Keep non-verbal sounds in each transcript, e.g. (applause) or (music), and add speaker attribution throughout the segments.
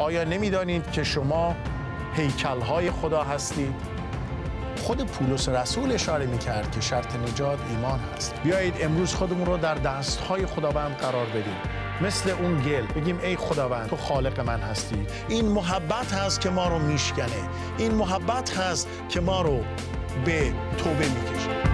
Speaker 1: آیا نمیدانید که شما هیکلهای خدا هستید؟ خود پولس رسول اشاره می کرد که شرط نجات ایمان هست بیایید امروز خودمون رو در دستهای خداوند قرار بدیم مثل اون گل بگیم ای خداوند تو خالق من هستی این محبت هست که ما رو میشکنه این محبت هست که ما رو به توبه میکشه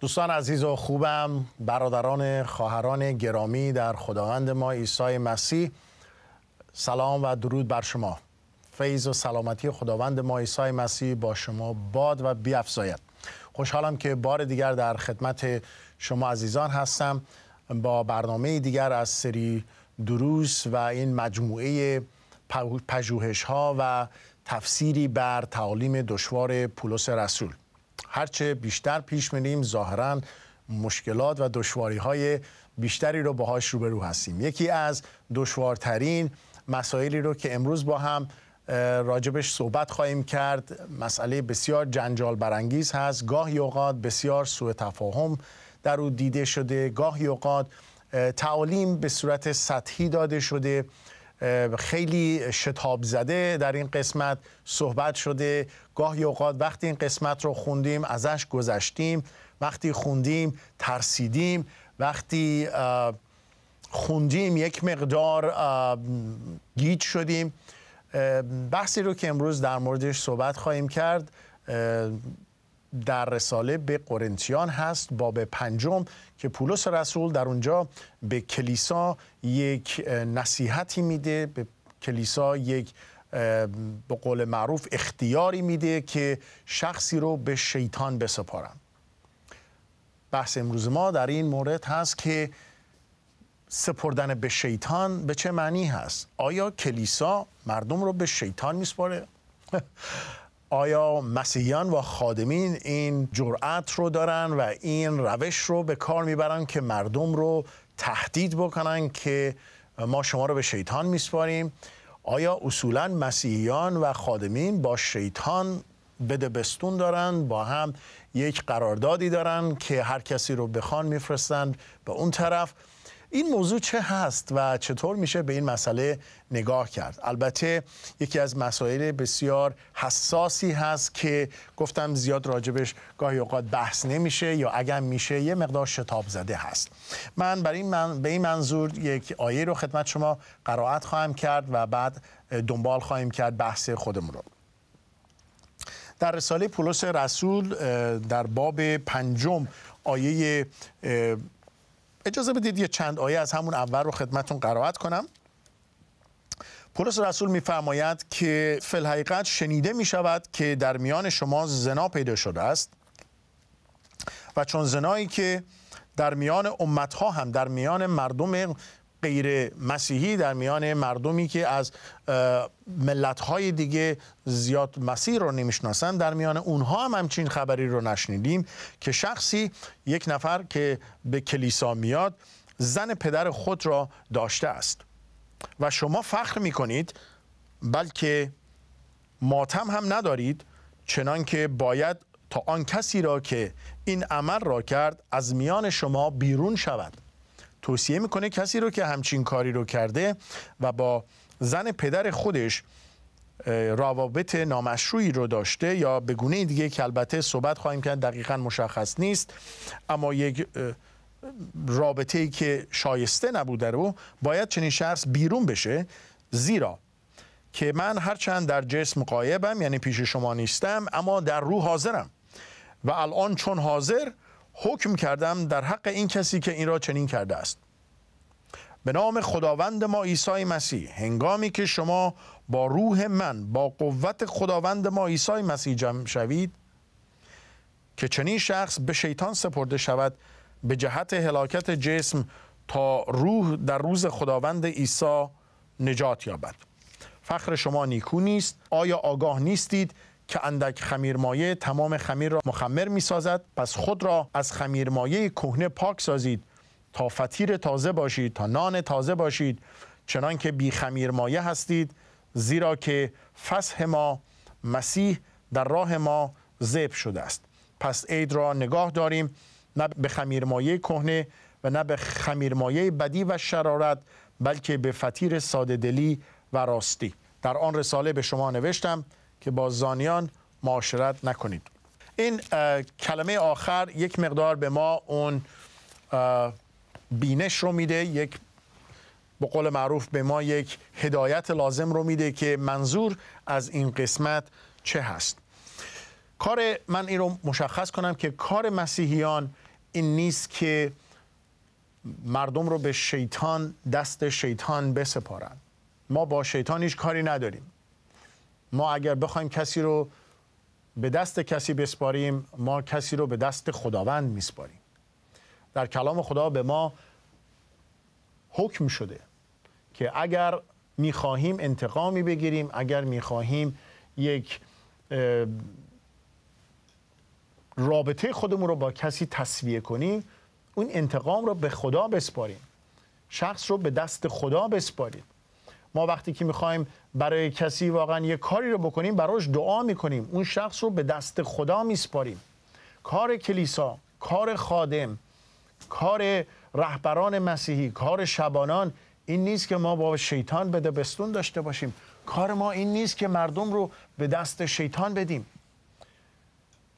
Speaker 1: دوستان عزیز و خوبم برادران خواهران گرامی در خداوند ما عیسی مسیح سلام و درود بر شما فیض و سلامتی خداوند ما عیسی مسیح با شما باد و بیافزاید خوشحالم که بار دیگر در خدمت شما عزیزان هستم با برنامه دیگر از سری دروس و این مجموعه پژوهش ها و تفسیری بر تعالیم دشوار پولس رسول هرچه بیشتر پیش میریم ظاهرا مشکلات و دشواری های بیشتری رو باهاش روبرو هستیم یکی از دشوارترین مسائلی رو که امروز با هم راجبش صحبت خواهیم کرد مسئله بسیار جنجال برانگیز هست گاهی اوقات بسیار سوء تفاهم در او دیده شده گاهی اوقات تعالیم به صورت سطحی داده شده خیلی شتاب زده در این قسمت صحبت شده گاهی اوقات وقتی این قسمت رو خوندیم ازش گذشتیم وقتی خوندیم ترسیدیم وقتی خوندیم یک مقدار گیج شدیم بحثی رو که امروز در موردش صحبت خواهیم کرد در رساله به قرنتیان هست باب پنجم که پولس رسول در اونجا به کلیسا یک نصیحتی میده به کلیسا یک به قول معروف اختیاری میده که شخصی رو به شیطان بسپارن بحث امروز ما در این مورد هست که سپردن به شیطان به چه معنی هست آیا کلیسا مردم رو به شیطان میسپاره (laughs) آیا مسیحیان و خادمین این جرأت رو دارن و این روش رو به کار میبرن که مردم رو تهدید بکنن که ما شما رو به شیطان میسپاریم آیا اصولا مسیحیان و خادمین با شیطان بدبستون دارن با هم یک قراردادی دارن که هر کسی رو بخوان میفرستند به اون طرف این موضوع چه هست و چطور میشه به این مسئله نگاه کرد البته یکی از مسائل بسیار حساسی هست که گفتم زیاد راجبش گاهی اوقات بحث نمیشه یا اگر میشه یه مقدار شتاب زده هست من برای من به این منظور یک آیه رو خدمت شما قرائت خواهم کرد و بعد دنبال خواهیم کرد بحث خودمون رو در رساله پولس رسول در باب پنجم آیه اجازه بدید یه چند آیه از همون اول رو خدمتون قرائت کنم پولس رسول میفرماید که حقیقت شنیده می شود که در میان شما زنا پیدا شده است و چون زنایی که در میان امتها هم در میان مردم غیر مسیحی در میان مردمی که از ملتهای دیگه زیاد مسیح رو نمیشناسن در میان اونها هم همچین خبری رو نشنیدیم که شخصی یک نفر که به کلیسا میاد زن پدر خود را داشته است و شما فخر میکنید بلکه ماتم هم ندارید چنان که باید تا آن کسی را که این عمل را کرد از میان شما بیرون شود توصیه میکنه کسی رو که همچین کاری رو کرده و با زن پدر خودش روابط نامشروعی رو داشته یا به گونه دیگه که البته صحبت خواهیم کرد دقیقا مشخص نیست اما یک رابطه ای که شایسته نبوده رو باید چنین شخص بیرون بشه زیرا که من هرچند در جسم قایبم یعنی پیش شما نیستم اما در روح حاضرم و الان چون حاضر حکم کردم در حق این کسی که این را چنین کرده است به نام خداوند ما عیسی مسیح هنگامی که شما با روح من با قوت خداوند ما عیسی مسیح جمع شوید که چنین شخص به شیطان سپرده شود به جهت هلاکت جسم تا روح در روز خداوند عیسی نجات یابد فخر شما نیکو نیست آیا آگاه نیستید که اندک خمیرمایه تمام خمیر را مخمر می سازد پس خود را از خمیرمایه کهنه پاک سازید تا فطیر تازه باشید تا نان تازه باشید چنانکه که بی خمیرمایه هستید زیرا که فصح ما مسیح در راه ما زب شده است پس عید را نگاه داریم نه به خمیرمایه کهنه و نه به خمیرمایه بدی و شرارت بلکه به فطیر ساده دلی و راستی در آن رساله به شما نوشتم که با زانیان معاشرت نکنید این کلمه آخر یک مقدار به ما اون بینش رو میده یک به قول معروف به ما یک هدایت لازم رو میده که منظور از این قسمت چه هست کار من این رو مشخص کنم که کار مسیحیان این نیست که مردم رو به شیطان دست شیطان بسپارند ما با شیطان هیچ کاری نداریم ما اگر بخوایم کسی رو به دست کسی بسپاریم ما کسی رو به دست خداوند میسپاریم در کلام خدا به ما حکم شده که اگر میخواهیم انتقامی بگیریم اگر میخواهیم یک رابطه خودمون رو با کسی تصویه کنیم اون انتقام رو به خدا بسپاریم شخص رو به دست خدا بسپارید ما وقتی که میخوایم برای کسی واقعا یه کاری رو بکنیم براش دعا میکنیم اون شخص رو به دست خدا میسپاریم کار کلیسا کار خادم کار رهبران مسیحی کار شبانان این نیست که ما با شیطان بده بستون داشته باشیم کار ما این نیست که مردم رو به دست شیطان بدیم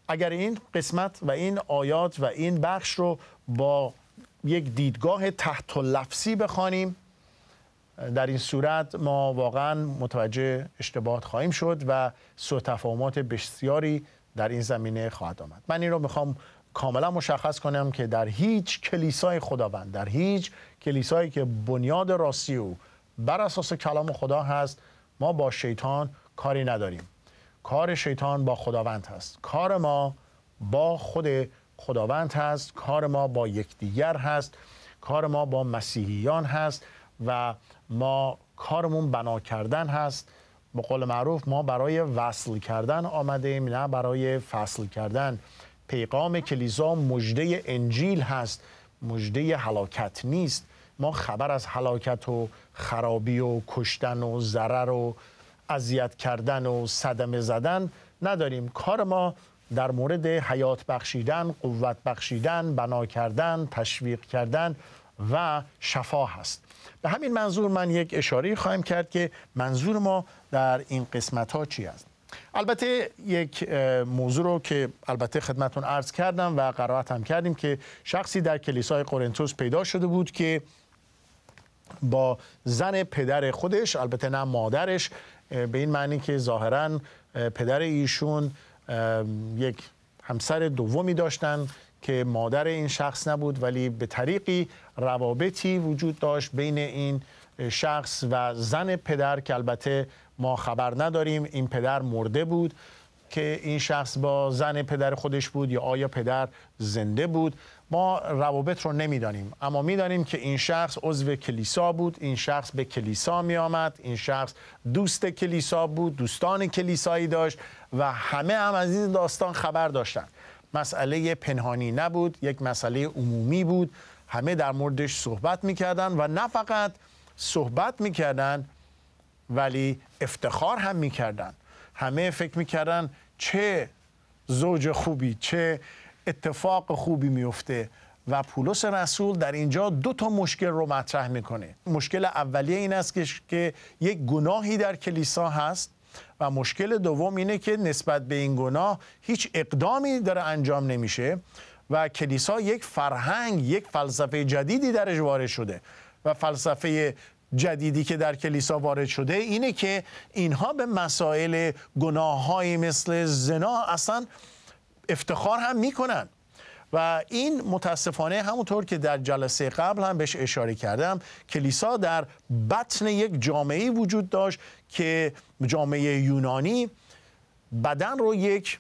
Speaker 1: اگر این قسمت و این آیات و این بخش رو با یک دیدگاه تحت لفظی بخوانیم در این صورت ما واقعا متوجه اشتباهات خواهیم شد و سو تفاهمات بسیاری در این زمینه خواهد آمد من این رو میخوام کاملا مشخص کنم که در هیچ کلیسای خداوند در هیچ کلیسایی که بنیاد راستی او بر اساس کلام خدا هست ما با شیطان کاری نداریم کار شیطان با خداوند هست کار ما با خود خداوند هست کار ما با یکدیگر هست کار ما با مسیحیان هست و ما کارمون بنا کردن هست به قول معروف ما برای وصل کردن ایم نه برای فصل کردن پیغام کلیزا مژده انجیل هست مژده حلاکت نیست ما خبر از حلاکت و خرابی و کشتن و ضرر و اذیت کردن و صدمه زدن نداریم کار ما در مورد حیات بخشیدن قوت بخشیدن بنا کردن تشویق کردن و شفا هست به همین منظور من یک اشاره خواهم کرد که منظور ما در این قسمت ها چی است البته یک موضوع رو که البته خدمتون عرض کردم و قرائت هم کردیم که شخصی در کلیسای قرنتوس پیدا شده بود که با زن پدر خودش البته نه مادرش به این معنی که ظاهرا پدر ایشون یک همسر دومی داشتن که مادر این شخص نبود ولی به طریقی روابطی وجود داشت بین این شخص و زن پدر که البته ما خبر نداریم این پدر مرده بود که این شخص با زن پدر خودش بود یا آیا پدر زنده بود ما روابط رو نمیدانیم اما میدانیم که این شخص عضو کلیسا بود این شخص به کلیسا می آمد این شخص دوست کلیسا بود دوستان کلیسایی داشت و همه هم از این داستان خبر داشتند مسئله پنهانی نبود یک مسئله عمومی بود همه در موردش صحبت میکردن و نه فقط صحبت میکردن ولی افتخار هم میکردن همه فکر میکردن چه زوج خوبی چه اتفاق خوبی میفته و پولس رسول در اینجا دو تا مشکل رو مطرح میکنه مشکل اولیه این است که یک گناهی در کلیسا هست و مشکل دوم اینه که نسبت به این گناه هیچ اقدامی داره انجام نمیشه و کلیسا یک فرهنگ یک فلسفه جدیدی درش وارد شده و فلسفه جدیدی که در کلیسا وارد شده اینه که اینها به مسائل گناه گناههایی مثل زنا اصلا افتخار هم میکنن و این متاسفانه همونطور که در جلسه قبل هم بهش اشاره کردم کلیسا در بطن یک جامعه وجود داشت که جامعه یونانی بدن رو یک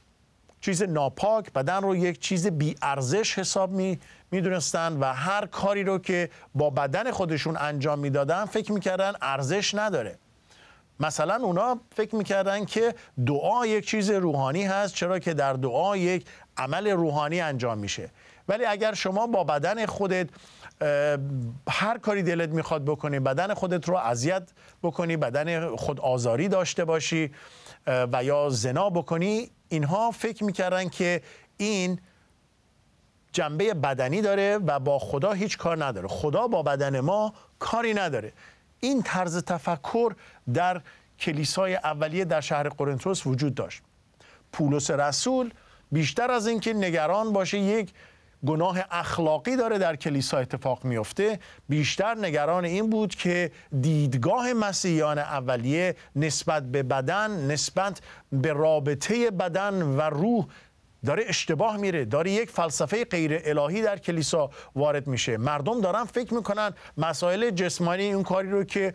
Speaker 1: چیز ناپاک بدن رو یک چیز بی ارزش حساب می و هر کاری رو که با بدن خودشون انجام میدادن فکر میکردن ارزش نداره مثلا اونا فکر میکردن که دعا یک چیز روحانی هست چرا که در دعا یک عمل روحانی انجام میشه ولی اگر شما با بدن خودت هر کاری دلت میخواد بکنی بدن خودت رو اذیت بکنی بدن خود آزاری داشته باشی و یا زنا بکنی اینها فکر میکردن که این جنبه بدنی داره و با خدا هیچ کار نداره خدا با بدن ما کاری نداره این طرز تفکر در کلیسای اولیه در شهر قرنتوس وجود داشت پولس رسول بیشتر از اینکه نگران باشه یک گناه اخلاقی داره در کلیسا اتفاق میفته بیشتر نگران این بود که دیدگاه مسیحیان اولیه نسبت به بدن نسبت به رابطه بدن و روح داره اشتباه میره داره یک فلسفه غیر الهی در کلیسا وارد میشه مردم دارن فکر میکنن مسائل جسمانی اون کاری رو که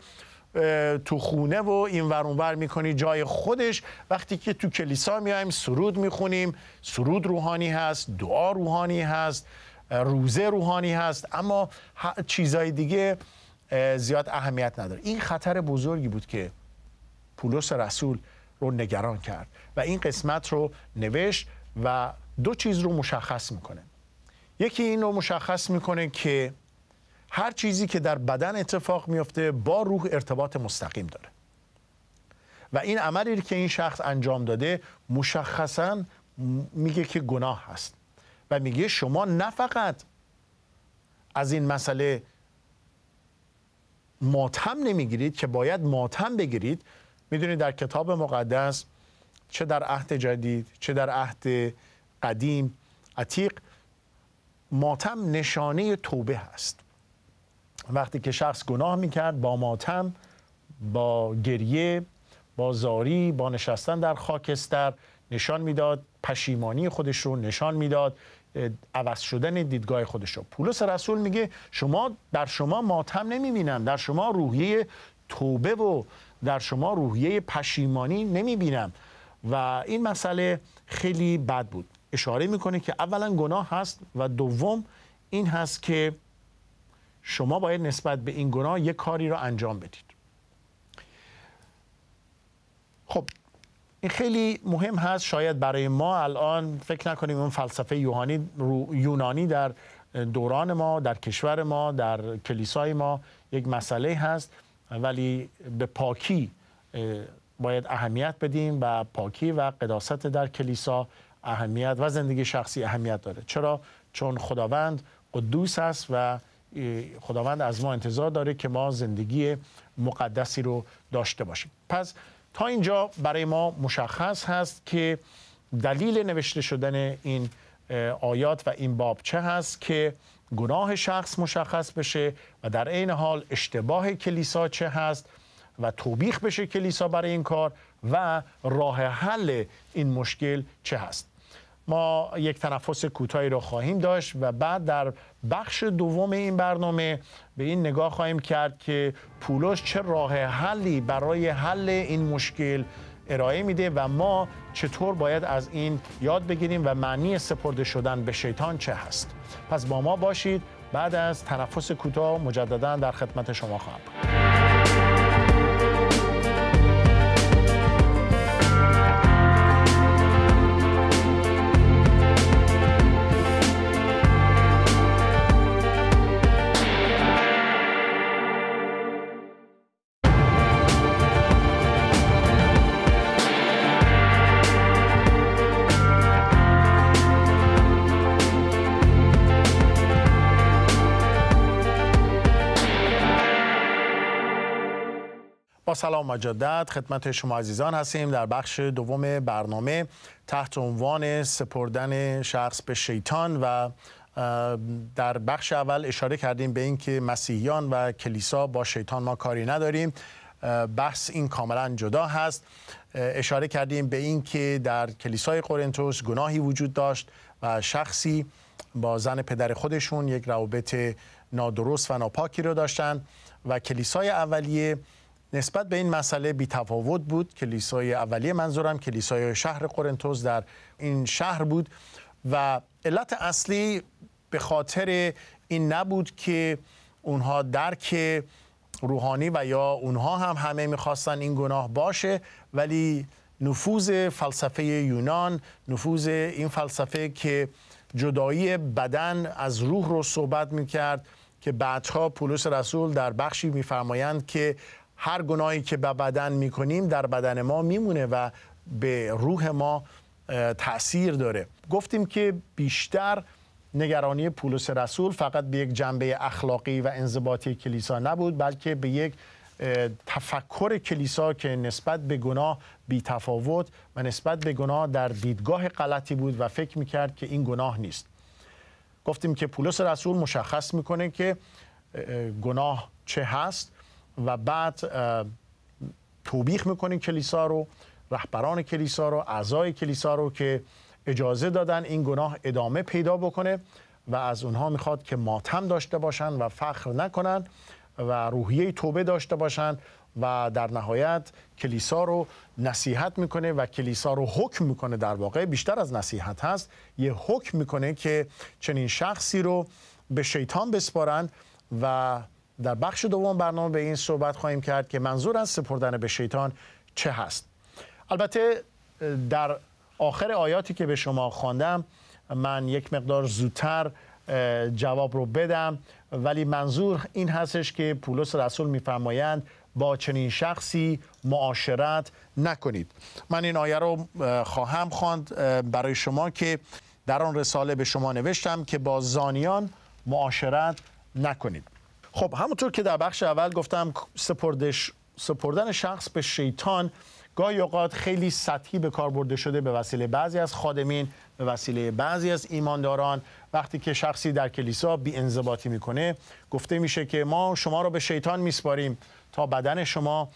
Speaker 1: تو خونه و این ور میکنی جای خودش وقتی که تو کلیسا میایم سرود میخونیم سرود روحانی هست دعا روحانی هست روزه روحانی هست اما چیزای دیگه زیاد اهمیت نداره این خطر بزرگی بود که پولس رسول رو نگران کرد و این قسمت رو نوشت و دو چیز رو مشخص میکنه یکی این رو مشخص میکنه که هر چیزی که در بدن اتفاق میفته با روح ارتباط مستقیم داره و این عملی که این شخص انجام داده مشخصا میگه که گناه هست و میگه شما نه فقط از این مسئله ماتم نمیگیرید که باید ماتم بگیرید میدونید در کتاب مقدس چه در عهد جدید چه در عهد قدیم عتیق ماتم نشانه توبه هست وقتی که شخص گناه میکرد با ماتم با گریه با زاری با نشستن در خاکستر نشان میداد پشیمانی خودش رو نشان میداد عوض شدن دیدگاه خودش رو پولس رسول میگه شما در شما ماتم نمیبینم در شما روحیه توبه و در شما روحیه پشیمانی نمیبینم و این مسئله خیلی بد بود اشاره میکنه که اولا گناه هست و دوم این هست که شما باید نسبت به این گناه یک کاری را انجام بدید خب این خیلی مهم هست شاید برای ما الان فکر نکنیم اون فلسفه یوهانی یونانی در دوران ما در کشور ما در کلیسای ما یک مسئله هست ولی به پاکی باید اهمیت بدیم و پاکی و قداست در کلیسا اهمیت و زندگی شخصی اهمیت داره چرا چون خداوند قدوس است و خداوند از ما انتظار داره که ما زندگی مقدسی رو داشته باشیم پس تا اینجا برای ما مشخص هست که دلیل نوشته شدن این آیات و این باب چه هست که گناه شخص مشخص بشه و در عین حال اشتباه کلیسا چه هست و توبیخ بشه کلیسا برای این کار و راه حل این مشکل چه هست ما یک تنفس کوتاهی رو خواهیم داشت و بعد در بخش دوم این برنامه به این نگاه خواهیم کرد که پولش چه راه حلی برای حل این مشکل ارائه میده و ما چطور باید از این یاد بگیریم و معنی سپرده شدن به شیطان چه هست پس با ما باشید بعد از تنفس کوتاه مجددا در خدمت شما خواهم بود سلام مجدد، خدمت شما عزیزان هستیم در بخش دوم برنامه تحت عنوان سپردن شخص به شیطان و در بخش اول اشاره کردیم به اینکه مسیحیان و کلیسا با شیطان ما کاری نداریم بحث این کاملا جدا هست اشاره کردیم به اینکه در کلیسای قرنتوس گناهی وجود داشت و شخصی با زن پدر خودشون یک روابط نادرست و ناپاکی رو داشتند و کلیسای اولیه نسبت به این مسئله بی تفاوت بود کلیسای اولیه منظورم کلیسای شهر قرنتوس در این شهر بود و علت اصلی به خاطر این نبود که اونها درک روحانی و یا اونها هم همه میخواستن این گناه باشه ولی نفوذ فلسفه یونان نفوذ این فلسفه که جدایی بدن از روح رو صحبت میکرد که بعدها پولس رسول در بخشی میفرمایند که هر گناهی که به بدن میکنیم در بدن ما میمونه و به روح ما تاثیر داره گفتیم که بیشتر نگرانی پولس رسول فقط به یک جنبه اخلاقی و انضباطی کلیسا نبود بلکه به یک تفکر کلیسا که نسبت به گناه بی تفاوت و نسبت به گناه در دیدگاه غلطی بود و فکر میکرد که این گناه نیست گفتیم که پولس رسول مشخص میکنه که گناه چه هست و بعد توبیخ میکنیم کلیسا رو رهبران کلیسا رو اعضای کلیسا رو که اجازه دادن این گناه ادامه پیدا بکنه و از اونها میخواد که ماتم داشته باشن و فخر نکنن و روحیه توبه داشته باشن و در نهایت کلیسا رو نصیحت میکنه و کلیسا رو حکم میکنه در واقع بیشتر از نصیحت هست یه حکم میکنه که چنین شخصی رو به شیطان بسپارند و در بخش دوم برنامه به این صحبت خواهیم کرد که منظور از سپردن به شیطان چه هست البته در آخر آیاتی که به شما خواندم من یک مقدار زودتر جواب رو بدم ولی منظور این هستش که پولس رسول میفرمایند با چنین شخصی معاشرت نکنید من این آیه رو خواهم خواند برای شما که در آن رساله به شما نوشتم که با زانیان معاشرت نکنید خب همونطور که در بخش اول گفتم سپردش سپردن شخص به شیطان گاهی اوقات خیلی سطحی به کار برده شده به وسیله بعضی از خادمین به وسیله بعضی از ایمانداران وقتی که شخصی در کلیسا بی انضباطی میکنه گفته میشه که ما شما را به شیطان میسپاریم تا بدن شما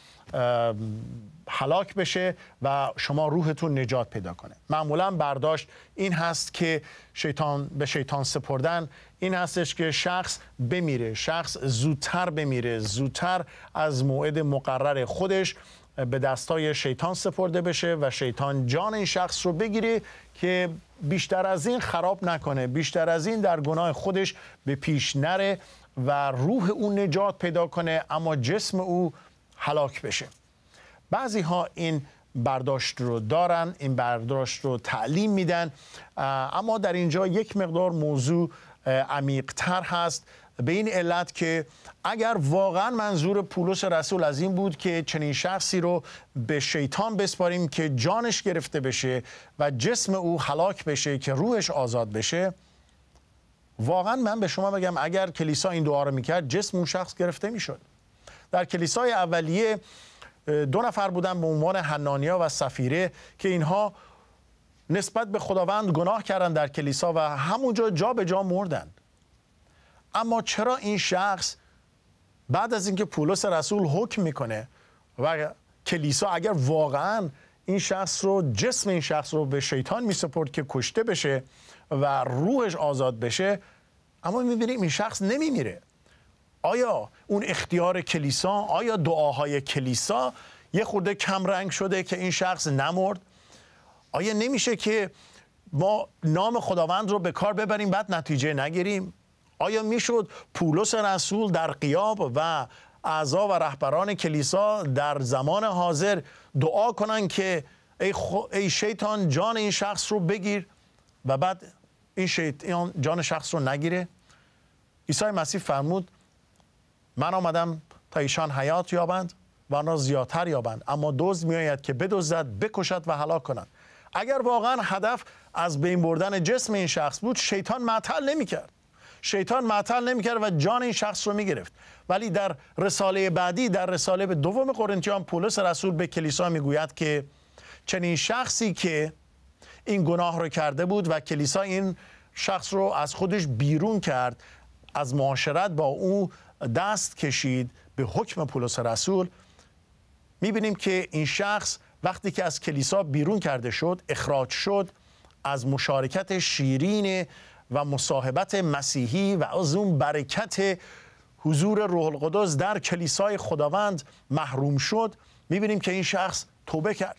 Speaker 1: حلاک بشه و شما روحتون نجات پیدا کنه معمولا برداشت این هست که شیطان به شیطان سپردن این هستش که شخص بمیره شخص زودتر بمیره زودتر از موعد مقرر خودش به دستای شیطان سپرده بشه و شیطان جان این شخص رو بگیره که بیشتر از این خراب نکنه بیشتر از این در گناه خودش به پیش نره و روح او نجات پیدا کنه اما جسم او هلاک بشه بعضی ها این برداشت رو دارن این برداشت رو تعلیم میدن اما در اینجا یک مقدار موضوع عمیقتر هست به این علت که اگر واقعا منظور پولس رسول از این بود که چنین شخصی رو به شیطان بسپاریم که جانش گرفته بشه و جسم او هلاک بشه که روحش آزاد بشه واقعا من به شما بگم اگر کلیسا این دعا رو میکرد جسم اون شخص گرفته میشد در کلیسای اولیه دو نفر بودن به عنوان حنانیا و سفیره که اینها نسبت به خداوند گناه کردن در کلیسا و همونجا جا به جا مردن اما چرا این شخص بعد از اینکه پولس رسول حکم میکنه و کلیسا اگر واقعا این شخص رو جسم این شخص رو به شیطان میسپرد که کشته بشه و روحش آزاد بشه اما میبینیم این شخص نمیمیره آیا اون اختیار کلیسا آیا دعاهای کلیسا یه خورده کم رنگ شده که این شخص نمرد آیا نمیشه که ما نام خداوند رو به کار ببریم بعد نتیجه نگیریم آیا میشد پولس رسول در قیاب و اعضا و رهبران کلیسا در زمان حاضر دعا کنن که ای, ای شیطان جان این شخص رو بگیر و بعد این شیطان جان شخص رو نگیره عیسی مسیح فرمود من آمدم تا ایشان حیات یابند و آن زیادتر یابند اما دوز میآید که بدوزد بکشد و هلاک کند اگر واقعا هدف از بین بردن جسم این شخص بود شیطان معطل نمیکرد شیطان معطل کرد و جان این شخص رو گرفت ولی در رساله بعدی در رساله به دوم قرنتیان پولس رسول به کلیسا میگوید که چنین شخصی که این گناه رو کرده بود و کلیسا این شخص رو از خودش بیرون کرد از معاشرت با او دست کشید به حکم پولس رسول بینیم که این شخص وقتی که از کلیسا بیرون کرده شد اخراج شد از مشارکت شیرین و مصاحبت مسیحی و از اون برکت حضور روح القدس در کلیسای خداوند محروم شد میبینیم که این شخص توبه کرد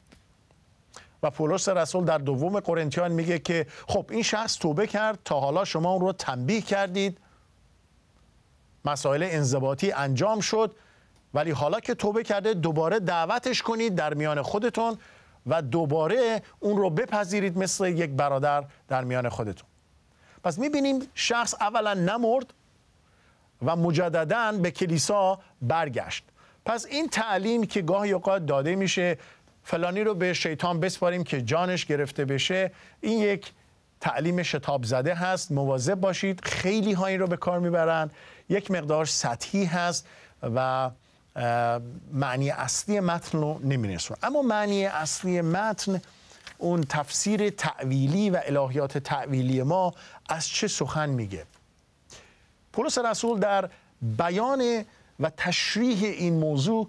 Speaker 1: و پولس رسول در دوم قرنتیان میگه که خب این شخص توبه کرد تا حالا شما اون رو تنبیه کردید مسائل انضباطی انجام شد ولی حالا که توبه کرده دوباره دعوتش کنید در میان خودتون و دوباره اون رو بپذیرید مثل یک برادر در میان خودتون پس میبینیم شخص اولا نمرد و مجددا به کلیسا برگشت پس این تعلیم که گاهی اوقات داده میشه فلانی رو به شیطان بسپاریم که جانش گرفته بشه این یک تعلیم شتاب زده هست مواظب باشید خیلی ها این رو به کار میبرن یک مقدار سطحی هست و معنی اصلی متن رو نمیرسون اما معنی اصلی متن اون تفسیر تعویلی و الهیات تعویلی ما از چه سخن میگه پولس رسول در بیان و تشریح این موضوع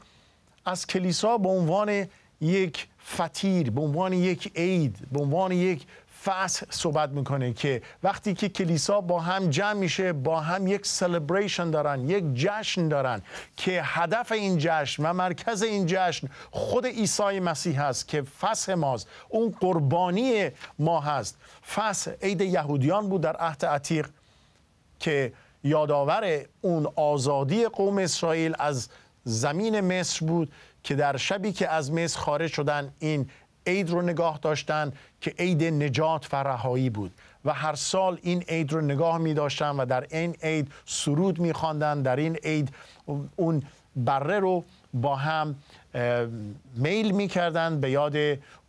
Speaker 1: از کلیسا به عنوان یک فتیر به عنوان یک عید به عنوان یک فصح صحبت میکنه که وقتی که کلیسا با هم جمع میشه با هم یک سلبریشن دارن یک جشن دارن که هدف این جشن و مرکز این جشن خود عیسی مسیح هست که فصح ماست اون قربانی ما هست فصح عید یهودیان بود در عهد عتیق که یادآور اون آزادی قوم اسرائیل از زمین مصر بود که در شبی که از مصر خارج شدن این عید رو نگاه داشتن که عید نجات و بود و هر سال این عید رو نگاه می داشتن و در این عید سرود می خواندن در این عید اون بره رو با هم میل می کردن به یاد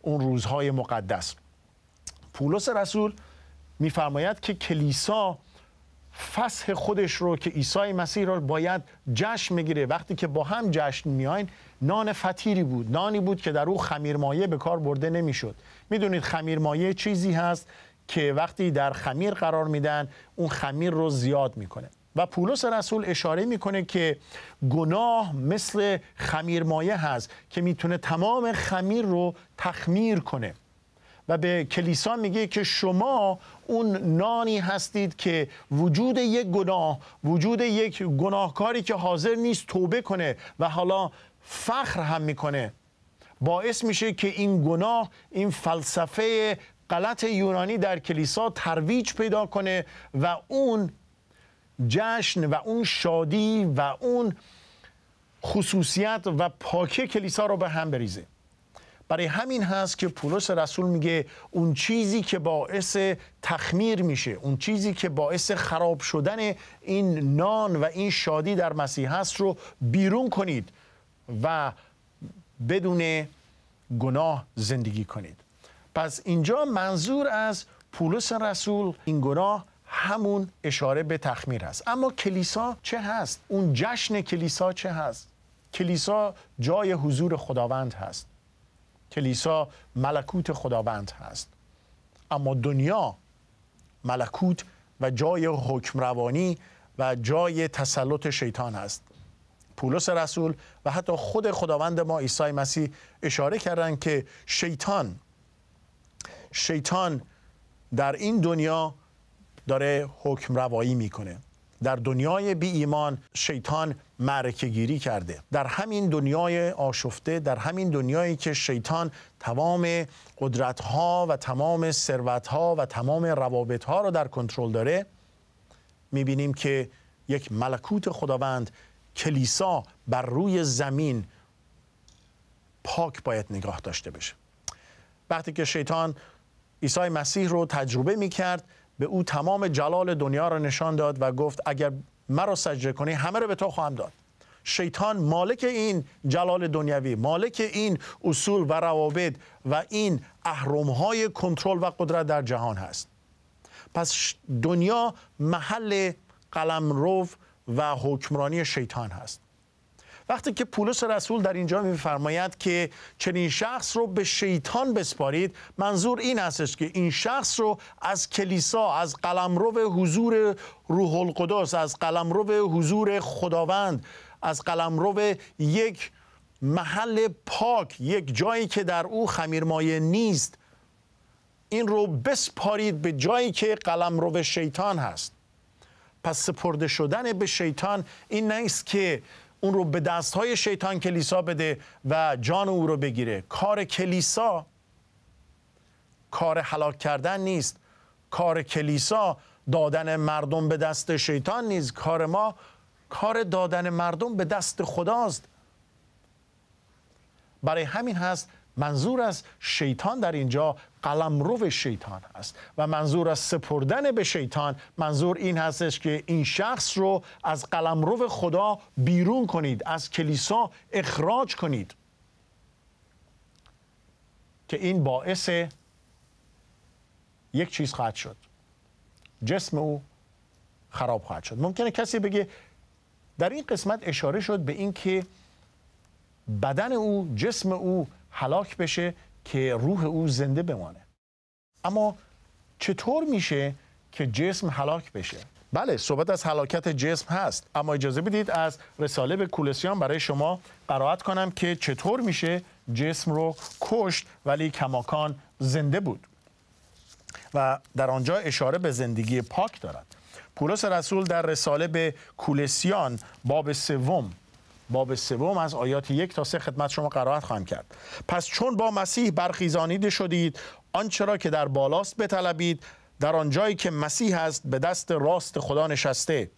Speaker 1: اون روزهای مقدس پولس رسول میفرماید که کلیسا فسح خودش رو که عیسی مسیح رو باید جشن میگیره وقتی که با هم جشن میاین نان فطیری بود نانی بود که در او خمیرمایه به کار برده نمیشد میدونید خمیرمایه چیزی هست که وقتی در خمیر قرار میدن اون خمیر رو زیاد میکنه و پولس رسول اشاره میکنه که گناه مثل خمیرمایه هست که میتونه تمام خمیر رو تخمیر کنه و به کلیسا میگه که شما اون نانی هستید که وجود یک گناه وجود یک گناهکاری که حاضر نیست توبه کنه و حالا فخر هم میکنه باعث میشه که این گناه این فلسفه غلط یونانی در کلیسا ترویج پیدا کنه و اون جشن و اون شادی و اون خصوصیت و پاکی کلیسا رو به هم بریزه برای همین هست که پولس رسول میگه اون چیزی که باعث تخمیر میشه اون چیزی که باعث خراب شدن این نان و این شادی در مسیح هست رو بیرون کنید و بدون گناه زندگی کنید پس اینجا منظور از پولس رسول این گناه همون اشاره به تخمیر است اما کلیسا چه هست اون جشن کلیسا چه هست کلیسا جای حضور خداوند هست کلیسا ملکوت خداوند هست اما دنیا ملکوت و جای حکمروانی و جای تسلط شیطان است پولس رسول و حتی خود خداوند ما عیسی مسیح اشاره کردند که شیطان شیطان در این دنیا داره حکم روایی میکنه در دنیای بی ایمان شیطان معرکه گیری کرده در همین دنیای آشفته در همین دنیایی که شیطان تمام قدرت ها و تمام ثروت ها و تمام روابط ها رو در کنترل داره میبینیم که یک ملکوت خداوند کلیسا بر روی زمین پاک باید نگاه داشته بشه وقتی که شیطان عیسی مسیح رو تجربه می کرد به او تمام جلال دنیا را نشان داد و گفت اگر مرا سجده کنی همه را به تو خواهم داد شیطان مالک این جلال دنیوی مالک این اصول و روابط و این احرام های کنترل و قدرت در جهان هست پس دنیا محل قلمرو و حکمرانی شیطان هست وقتی که پولس رسول در اینجا میفرماید که چنین شخص رو به شیطان بسپارید منظور این است که این شخص رو از کلیسا از قلمرو حضور روح القدس از قلمرو حضور خداوند از قلمرو یک محل پاک یک جایی که در او خمیرمایه نیست این رو بسپارید به جایی که قلمرو شیطان هست پس سپرده شدن به شیطان این نیست که اون رو به دست های شیطان کلیسا بده و جان او رو بگیره کار کلیسا کار حلاک کردن نیست کار کلیسا دادن مردم به دست شیطان نیست کار ما کار دادن مردم به دست خداست برای همین هست منظور از شیطان در اینجا قلمرو شیطان است و منظور از سپردن به شیطان منظور این هستش که این شخص رو از قلمرو خدا بیرون کنید از کلیسا اخراج کنید که این باعث یک چیز خواهد شد جسم او خراب خواهد شد ممکنه کسی بگه در این قسمت اشاره شد به اینکه بدن او جسم او هلاک بشه که روح او زنده بمانه اما چطور میشه که جسم هلاک بشه بله صحبت از هلاکت جسم هست اما اجازه بدید از رساله به کولسیان برای شما قرائت کنم که چطور میشه جسم رو کشت ولی کماکان زنده بود و در آنجا اشاره به زندگی پاک دارد پولس رسول در رساله به کولسیان باب سوم باب سوم از آیات یک تا سه خدمت شما قرائت خواهم کرد پس چون با مسیح برخیزانیده شدید آنچه را که در بالاست بطلبید در آنجایی که مسیح است به دست راست خدا نشسته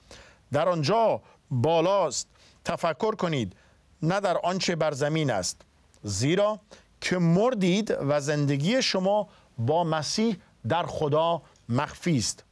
Speaker 1: در آنجا بالاست تفکر کنید نه در آنچه بر زمین است زیرا که مردید و زندگی شما با مسیح در خدا مخفی است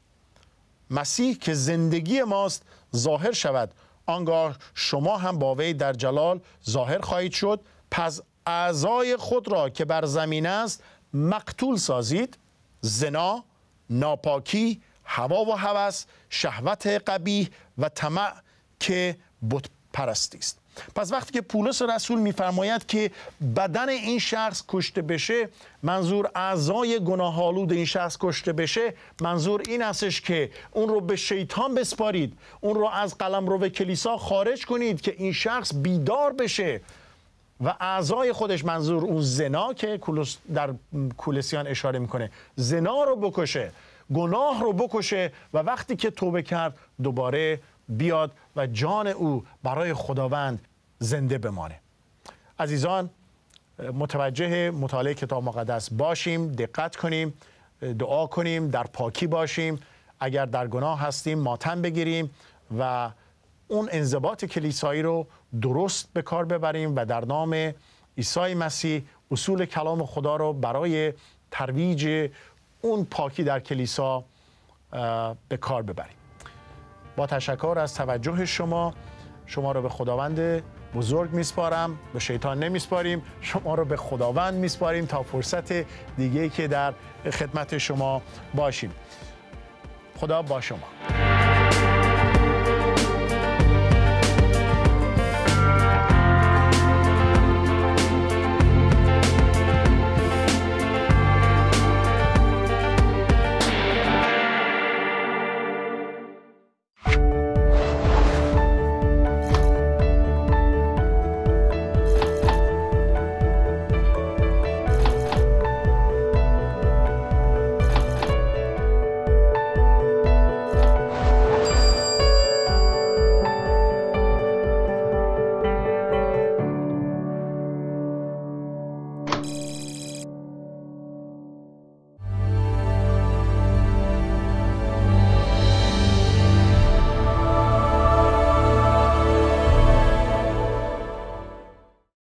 Speaker 1: مسیح که زندگی ماست ظاهر شود آنگاه شما هم با وی در جلال ظاهر خواهید شد پس اعضای خود را که بر زمین است مقتول سازید زنا ناپاکی هوا و هوس شهوت قبیح و طمع که بت پرستی است پس وقتی که پولس رسول میفرماید که بدن این شخص کشته بشه منظور اعضای گناهالود این شخص کشته بشه منظور این استش که اون رو به شیطان بسپارید اون رو از قلم رو به کلیسا خارج کنید که این شخص بیدار بشه و اعضای خودش منظور اون زنا که در کولسیان اشاره میکنه زنا رو بکشه گناه رو بکشه و وقتی که توبه کرد دوباره بیاد و جان او برای خداوند زنده بمانه عزیزان متوجه مطالعه کتاب مقدس باشیم دقت کنیم دعا کنیم در پاکی باشیم اگر در گناه هستیم ماتم بگیریم و اون انضباط کلیسایی رو درست به کار ببریم و در نام عیسی مسیح اصول کلام خدا رو برای ترویج اون پاکی در کلیسا به کار ببریم با تشکر از توجه شما شما رو به خداوند بزرگ میسپارم به شیطان نمیسپاریم شما رو به خداوند میسپاریم تا فرصت دیگه که در خدمت شما باشیم خدا با شما